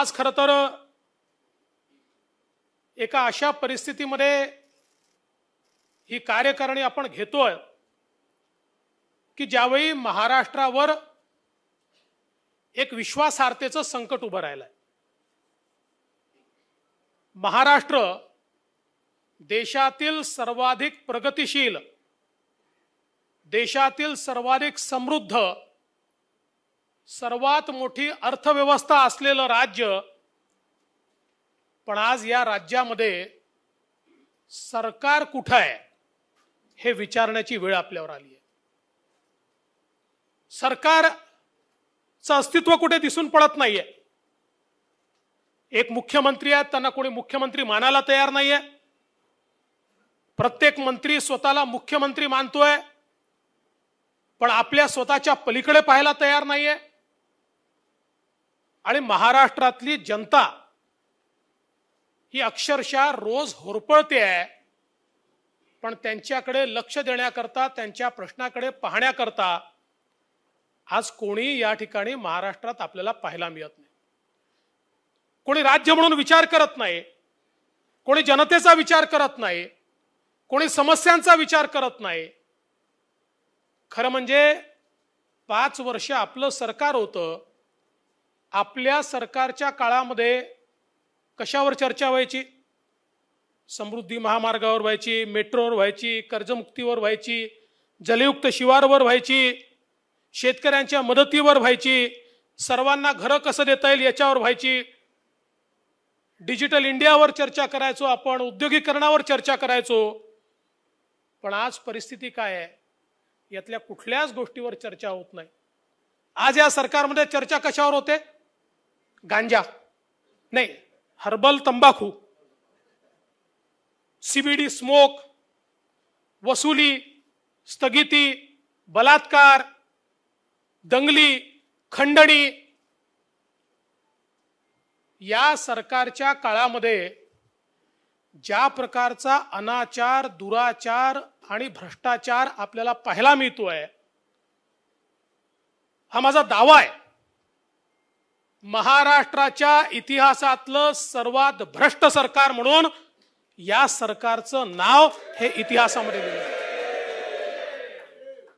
आज खरं तर एका अशा परिस्थितीमध्ये ही कार्यकारणी आपण घेतोय की ज्यावेळी महाराष्ट्रावर एक विश्वासार्हतेचं संकट उभं राहिलंय महाराष्ट्र देशातील सर्वाधिक प्रगतिशील देशातील सर्वाधिक समृद्ध सर्वात मोठी अर्थव्यवस्था असलेलं राज्य पण आज या राज्यामध्ये सरकार कुठं आहे हे विचारण्याची वेळ आपल्यावर आली आहे सरकारचं अस्तित्व कुठे दिसून पडत नाहीये एक मुख्यमंत्री आहेत त्यांना कोणी मुख्यमंत्री मानायला तयार नाहीये प्रत्येक मंत्री स्वतःला मुख्यमंत्री मानतोय पण आपल्या स्वतःच्या पलीकडे पाहायला तयार नाहीये आणि महाराष्ट्रातली जनता ही अक्षरशः रोज होरपळते आहे पण त्यांच्याकडे लक्ष देण्याकरता त्यांच्या प्रश्नाकडे पाहण्याकरता आज कोणी या ठिकाणी महाराष्ट्रात आपल्याला पाहायला मिळत नाही कोणी राज्य म्हणून विचार करत नाही कोणी जनतेचा विचार करत नाही कोणी समस्यांचा विचार करत नाही खरं म्हणजे पाच वर्ष आपलं सरकार होतं आपल्या सरकारच्या काळामध्ये कशावर चर्चा व्हायची समृद्धी महामार्गावर व्हायची मेट्रोवर व्हायची कर्जमुक्तीवर व्हायची जलयुक्त शिवारवर व्हायची शेतकऱ्यांच्या मदतीवर व्हायची सर्वांना घरं कसं देता येईल याच्यावर व्हायची डिजिटल इंडियावर चर्चा करायचो आपण उद्योगीकरणावर चर्चा करायचो पण आज परिस्थिती काय आहे यातल्या कुठल्याच गोष्टीवर चर्चा होत नाही आज या सरकारमध्ये चर्चा कशावर होते गांजा नाही हर्बल तंबाखू सीबीडी स्मोक वसुली स्थगिती बलात्कार दंगली खंडणी या सरकारच्या काळामध्ये ज्या प्रकारचा अनाचार दुराचार आणि भ्रष्टाचार आपल्याला पाहायला मिळतोय हा माझा दावा आहे महाराष्ट्राच्या इतिहासातलं सर्वात भ्रष्ट सरकार म्हणून या सरकारचं नाव हे इतिहासामध्ये दिलं